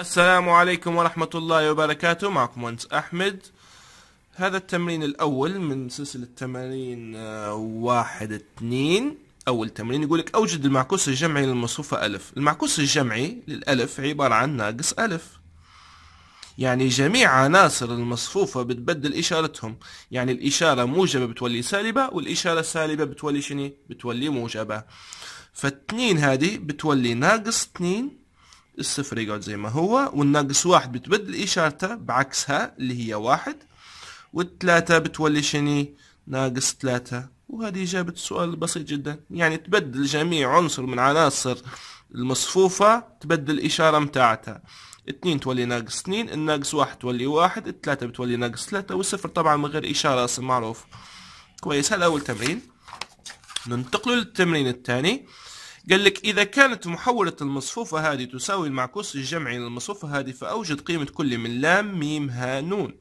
السلام عليكم ورحمة الله وبركاته معكم أنس أحمد هذا التمرين الأول من سلسلة تمارين آه، واحد اثنين أول تمرين يقول لك أوجد المعكوس الجمعي للمصفوفة ألف المعكوس الجمعي للألف عبارة عن ناقص ألف يعني جميع عناصر المصفوفة بتبدل إشارتهم يعني الإشارة موجبة بتولي سالبة والإشارة السالبة بتولي شني بتولي موجبة فاتنين هذه بتولي ناقص اتنين الصفر يقعد زي ما هو والناقص واحد بتبدل إشارته بعكسها اللي هي واحد والثلاثة بتولي شني ناقص ثلاثة وهذه إجابة السؤال بسيط جدا يعني تبدل جميع عنصر من عناصر المصفوفة تبدل الإشارة متاعتها اتنين تولي ناقص اثنين الناقص واحد تولي واحد التلاتة بتولي ناقص ثلاثة والصفر طبعا من غير إشارة أصلا معروف كويس هذا أول تمرين ننتقل للتمرين الثاني قال لك إذا كانت محولة المصفوفة هذه تساوي المعكوس الجمعي للمصفوفة هذه فأوجد قيمة كل من لام ميم ها نون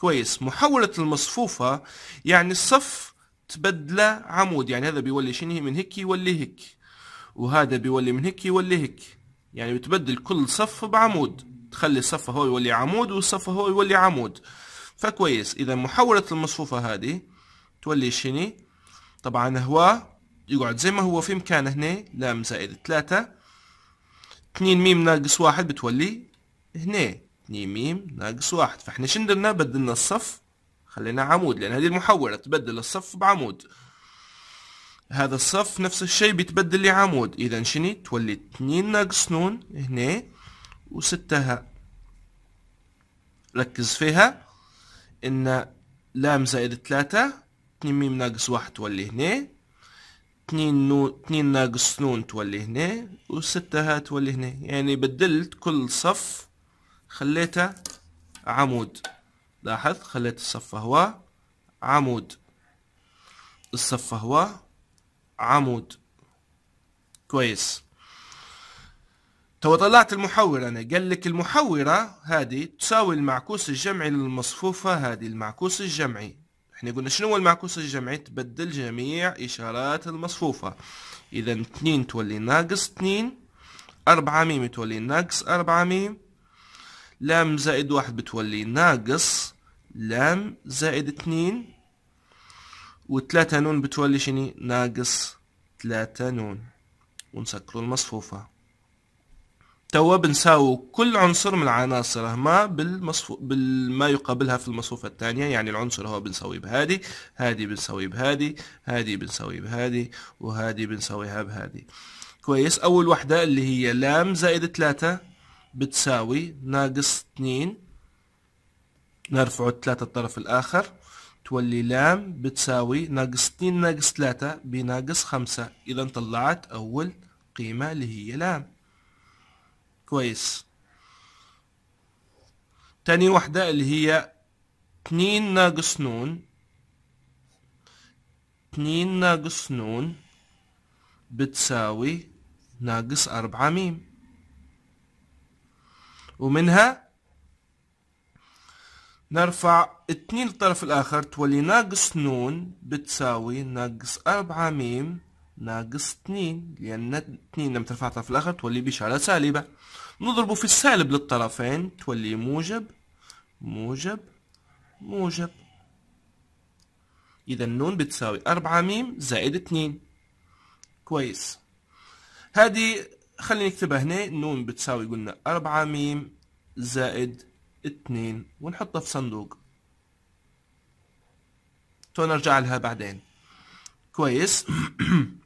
كويس محولة المصفوفة يعني الصف تبدل عمود يعني هذا بيولي شنو من هيك يولي هيك وهذا بيولي من هيك يولي هيك يعني بتبدل كل صف بعمود تخلي الصف هو يولي عمود والصف هو يولي عمود فكويس إذا محولة المصفوفة هذه تولي شنو طبعا هو يقعد زي ما هو في مكان هنا لام زائد ثلاثة اثنين ميم ناقص واحد بتولي هنا اثنين ميم ناقص واحد فاحنا شندرنا بدلنا الصف خلينا عمود لان هذه المحورة تبدل الصف بعمود هذا الصف نفس الشيء بيتبدل لي عمود اذا شني تولي اثنين ناقص نون هنا وستها ركز فيها ان لام زائد ثلاثة اثنين ميم ناقص واحد تولي هنا 2 نون 2 ناقص نون تولي هنا وستة ها تولي هنا يعني بدلت كل صف خليته عمود لاحظ خليت الصف هو عمود الصف هو عمود كويس تو طلعت المحورة أنا قال لك المحورة هذه تساوي المعكوس الجمعي للمصفوفة هذه المعكوس الجمعي احنا قلنا شنو هو المعكوس الجمعي تبدل جميع اشارات المصفوفة اذا اتنين تولي ناقص اتنين أربعة ميم تولي ناقص أربعة ميم لام زائد واحد بتولي ناقص لام زائد اتنين وتلاتة نون بتولي شني ناقص تلاتة نون ونسكروا المصفوفة توا بنساوي كل عنصر من العناصر هما بالمصفو بالما يقابلها في المصفوفة الثانية يعني العنصر هو بنسوي بهادي هادي بنسوي بهادي هادي بنسوي بهادي وهادي بنساويها بهادي كويس أول وحدة اللي هي لام زائد ثلاثة بتساوي ناقص اثنين نرفع الثلاثة الطرف الآخر تولي لام بتساوي ناقص اثنين ناقص ثلاثة بناقص خمسة إذا طلعت أول قيمة اللي هي لام كويس تاني واحدة اللي هي اتنين ناقص نون اتنين ناقص نون بتساوي ناقص أربعة ميم ومنها نرفع اتنين للطرف الآخر تولي ناقص نون بتساوي ناقص أربعة ميم ناقص 2 لأن 2 لما ترفعها في الآخر تولي بإشارة سالبة نضربه في السالب للطرفين تولي موجب موجب موجب إذا النون بتساوي 4 ميم زائد 2 كويس هذه خليني نكتبها هنا نون بتساوي قلنا 4 ميم زائد 2 ونحطها في صندوق تو نرجع لها بعدين كويس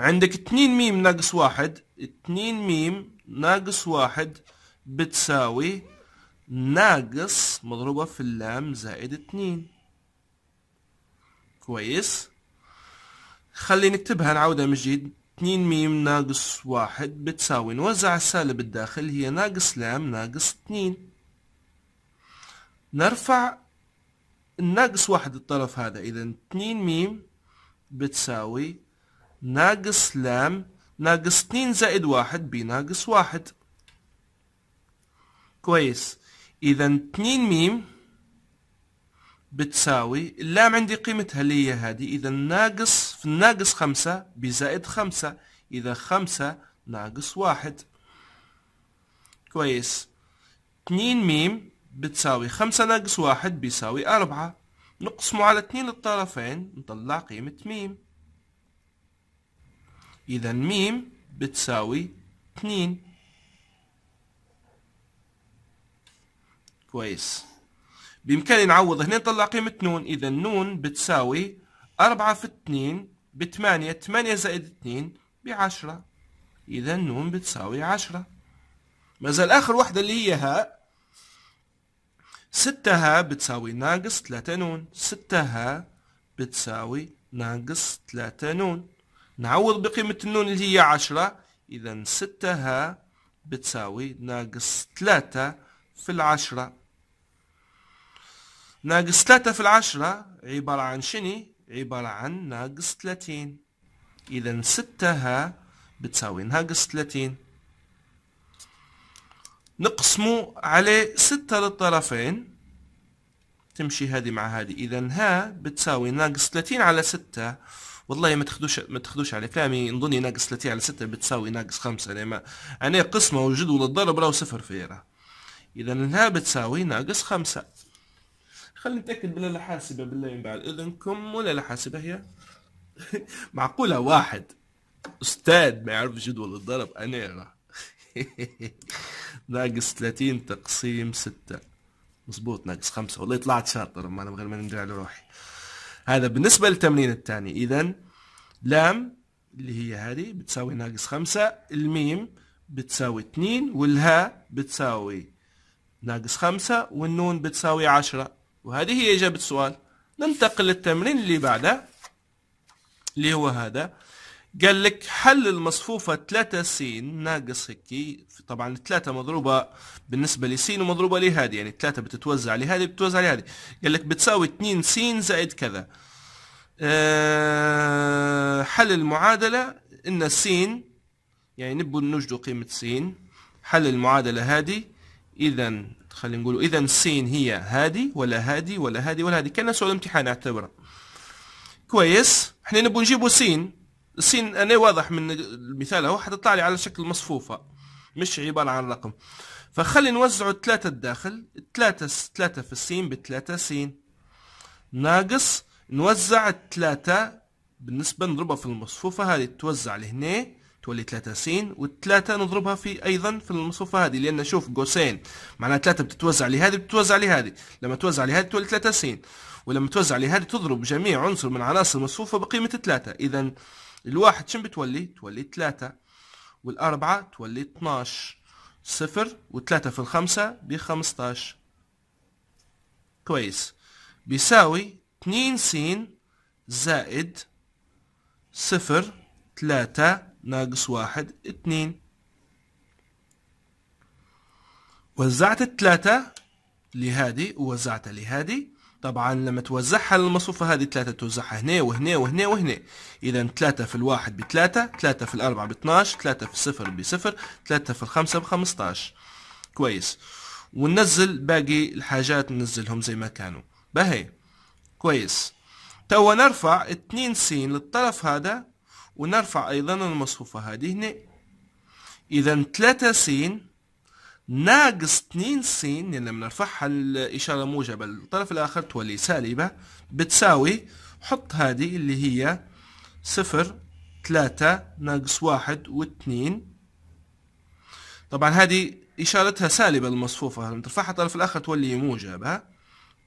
عندك 2 ميم ناقص واحد 2 ميم ناقص واحد بتساوي ناقص مضروبة في اللام زائد 2 كويس خلي نكتبها نعودها من جديد 2 ميم ناقص واحد بتساوي نوزع السالب الداخل هي ناقص لام ناقص 2 نرفع الناقص واحد الطرف هذا اذا 2 ميم بتساوي ناقص لام ناقص 2 زائد واحد بناقص واحد كويس إذا 2 ميم بتساوي اللام عندي قيمتها اللي هي هذه إذا ناقص في الناقص خمسة بزائد خمسة إذا خمسة ناقص واحد كويس 2 ميم بتساوي خمسة ناقص واحد بيساوي أربعة نقسمه على اتنين الطرفين نطلع قيمة ميم إذا ميم بتساوي اتنين كويس بإمكاني نعوض هنا نطلع قيمة نون إذا نون بتساوي أربعة في اتنين بثمانية ثمانية زائد اتنين بعشرة إذا نون بتساوي عشرة مازال آخر واحدة اللي هي هاء ستة هاء بتساوي ناقص ثلاثة نون ستة هاء بتساوي ناقص ثلاثة نون نعوض بقيمة النون اللي هي عشرة إذا ستة ها بتساوي ناقص ثلاثة في العشرة ناقص ثلاثة في العشرة عبارة عن شني عبارة عن ناقص ثلاثين إذا ستة ها بتساوي ناقص ثلاثين نقسمو على ستة للطرفين تمشي هذه مع هذه إذا ها بتساوي ناقص ثلاثين على ستة والله ما تاخذوش ما تاخذوش على كلامي نظني ناقص 30 على 6 بتساوي ناقص 5 يعني ما يعني قسمه وجدول الضرب راهو صفر في راه اذا انها بتساوي ناقص 5 خلينا نتاكد بالله الحاسبه بالله من بعد اذنكم ولا الحاسبه هي معقوله واحد استاذ ما يعرف جدول الضرب انا راه ناقص 30 تقسيم 6 مزبوط ناقص 5 والله طلعت شاطر ما انا من غير ما ندري على روحي هذا بالنسبة للتمرين الثاني إذا لام اللي هي هذه بتساوي ناقص خمسة الميم بتساوي اتنين والها بتساوي ناقص خمسة والنون بتساوي عشرة وهذه هي إجابة السؤال ننتقل للتمرين اللي بعده اللي هو هذا قال لك حل المصفوفة 3 س ناقص هيك طبعا 3 مضروبة بالنسبة لس ومضروبة لهذه يعني 3 بتتوزع لهذه بتتوزع لهذه قال لك بتساوي 2 س زائد كذا آه، حل المعادلة ان س يعني نبوا نوجدوا قيمة س حل المعادلة هذه اذا خلينا نقول اذا س هي هذه ولا هذه ولا هذه ولا هذه كان سؤال امتحان اعتبره كويس احنا نبوا نجيبوا س السين انا واضح من المثال اهو حتطلع لي على شكل مصفوفه مش عباره عن رقم فخلي نوزعوا الثلاثة الداخل ثلاثة ثلاثة في السين بثلاثة سين ناقص نوزع الثلاثة بالنسبة نضربها في المصفوفة هذه توزع لهنا تولي ثلاثة سين والثلاثة نضربها في أيضا في المصفوفة هذه لأن شوف قوسين معناها ثلاثة بتتوزع لهذه بتتوزع لهذه لما توزع لهذه تولي ثلاثة سين ولما توزع لهذه تضرب جميع عنصر من عناصر المصفوفة بقيمة ثلاثة إذا الواحد شن بتولي تولي تلاتة والأربعة تولي اتناش صفر وتلاتة في الخمسة بخمستاش كويس بيساوي اتنين سين زائد صفر تلاتة ناقص واحد اتنين وزعت التلاتة لهذه ووزعتها لهذه طبعا لما توزعها للمصفوفة هذه ثلاثة توزعها هنا وهنا وهنا وهنا إذا ثلاثة في الواحد بثلاثة ثلاثة في الأربعة باثناش ثلاثة في الصفر بصفر ثلاثة في الخمسة بخمستاش كويس وننزل باقي الحاجات ننزلهم زي ما كانوا بهي كويس توا نرفع اثنين س للطرف هذا ونرفع أيضا المصفوفة هذه هنا إذا ثلاثة سين ناقص اثنين س لما نرفعها الإشارة موجبة للطرف الآخر تولي سالبة بتساوي حط هذه اللي هي صفر ثلاثة ناقص واحد واثنين طبعا هذه إشارتها سالبة المصفوفة لما ترفعها الطرف الآخر تولي موجبة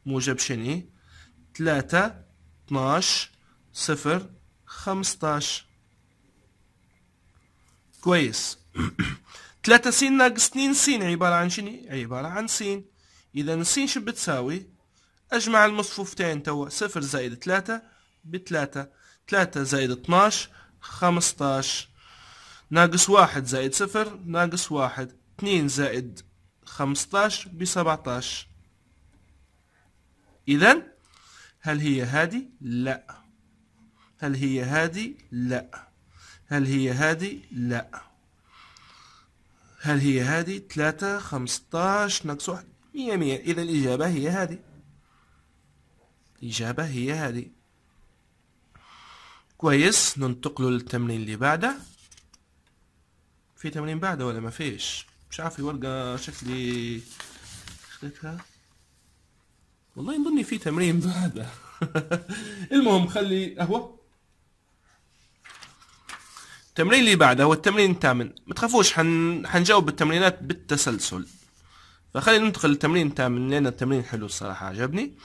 موجب شني ثلاثة اثناش صفر خمستاش كويس ثلاثة سين ناقص اثنين سين عبارة عن شني؟ عبارة عن سين إذا سين شو بتساوي؟ أجمع المصفوفتين توا صفر زائد ثلاثة بثلاثة ثلاثة زائد اتناش خمستاش ناقص واحد زائد صفر ناقص واحد اثنين زائد خمستاش بسبعتاش إذا هل هي هل هي هادي؟ لا هل هي هادي؟ لا, هل هي هادي؟ لا. هل هي هذه ثلاثة خمستاش ناقص واحد مية مية إذا الإجابة هي هذه الإجابة هي هذه كويس ننتقل للتمرين اللي بعده في تمرين بعده ولا ما فيش مش عارف ورقة شكلي خدتها والله نظني في تمرين بعده المهم خلي اهو التمرين اللي بعده هو التمرين الثامن ما تخافوش حن... حنجاوب التمرينات بالتسلسل فخلينا ننتقل للتمرين الثامن لان التمرين حلو الصراحه عجبني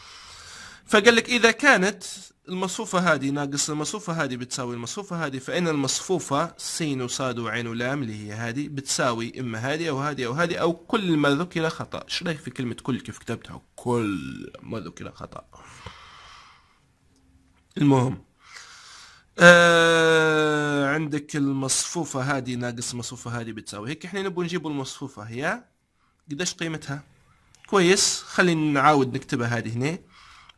فقال لك اذا كانت المصفوفة هذه ناقص المصفوفة هذه بتساوي المصفوفة هذه فإن المصفوفة سين وصاد وعين ولام اللي هي هذه بتساوي إما هذه أو هذه أو هذه أو كل ما ذكر خطأ، إيش رأيك في كلمة كل كيف كتبتها؟ كل ما ذكر خطأ. المهم آه عندك المصفوفة هذه ناقص المصفوفة هذه بتساوي هيك احنا نبغى نجيب المصفوفة هي قديش قيمتها كويس خلينا نعاود نكتبها هذه هنا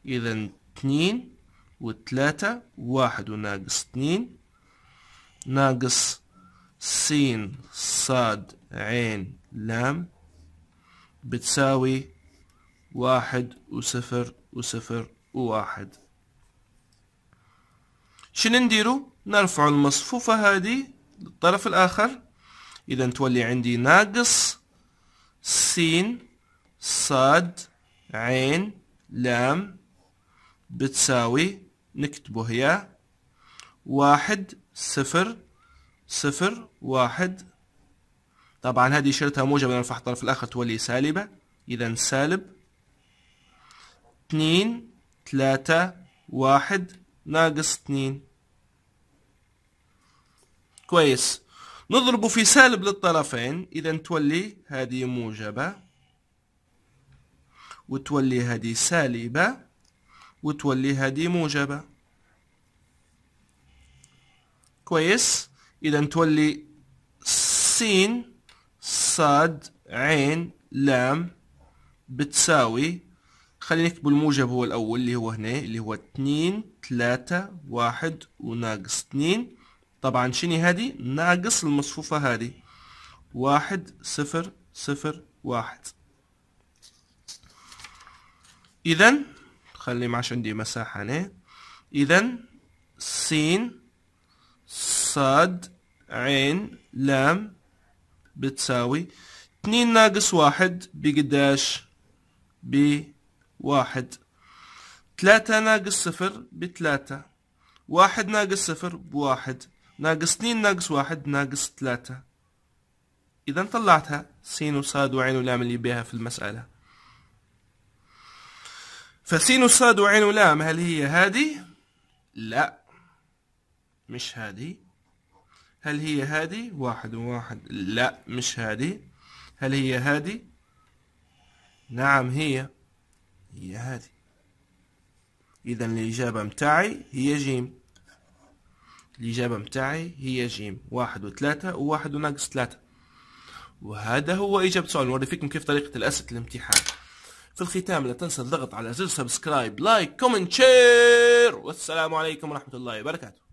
اذا اثنين وثلاثة واحد وناقص اثنين ناقص سين صاد عين لام بتساوي واحد وصفر وصفر وواحد شنو نديرو نرفع المصفوفة هذه للطرف الآخر إذا تولي عندي ناقص سين صاد عين لام بتساوي نكتبه هي واحد صفر صفر واحد طبعا هذه شرطها موجبة نرفع الطرف الآخر تولي سالبة إذا سالب اثنين ثلاثة واحد ناقص اثنين كويس نضرب في سالب للطرفين اذا تولي هذه موجبة وتولي هذه سالبة وتولي هذه موجبة كويس اذا تولي س ص ع لام بتساوي خلينا نكتب الموجب هو الأول اللي هو هنا اللي هو اتنين تلاتة واحد وناقص اتنين طبعا شني هادي ناقص المصفوفة هادي واحد صفر صفر واحد إذا خلي معش عندي مساحة هنا إذا سين صاد عين لام بتساوي اتنين ناقص واحد بقداش بقداش واحد تلاتة ناقص صفر بتلاتة واحد ناقص صفر بواحد ناقص اثنين ناقص واحد ناقص تلاتة إذا طلعتها سين وصاد وعين ولام اللي بيها في المسألة فسين وصاد وعين ولام هل هي هذه؟ لا مش هذه هل هي هذه؟ واحد وواحد لا مش هذه هل هي هذه؟ نعم هي هي هذه إذا الإجابة متاعي هي جيم الإجابة متاعي هي جيم واحد وثلاثة وواحد وناقص ثلاثة وهذا هو إجابة سؤال نوري فيكم كيف طريقة الأسئلة الامتحان في الختام لا تنسى الضغط على زر سبسكرايب لايك كومنت شير والسلام عليكم ورحمة الله وبركاته